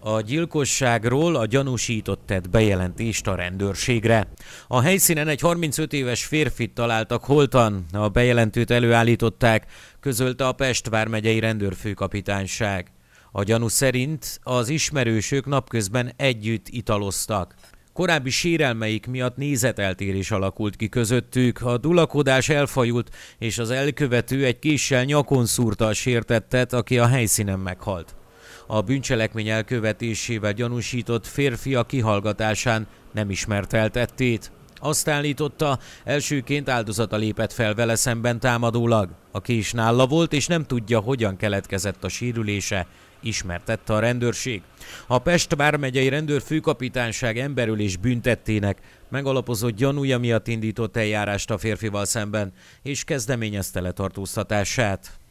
a gyilkosságról a gyanúsított tett bejelentést a rendőrségre. A helyszínen egy 35 éves férfit találtak holtan, a bejelentőt előállították, közölte a Pest vármegyei rendőrfőkapitányság. A gyanú szerint az ismerősök napközben együtt italoztak. Korábbi sérelmeik miatt nézeteltérés alakult ki közöttük, a dulakodás elfajult, és az elkövető egy késsel nyakon szúrta a sértettet, aki a helyszínen meghalt a bűncselekmény elkövetésével gyanúsított férfi a kihallgatásán nem ismert el tettét. Azt állította, elsőként áldozata lépett fel vele szemben támadólag. A kés nála volt, és nem tudja, hogyan keletkezett a sérülése, ismertette a rendőrség. A Pest vármegyei rendőrfőkapitányság emberülés büntettének megalapozott gyanúja miatt indított eljárást a férfival szemben, és kezdeményezte letartóztatását.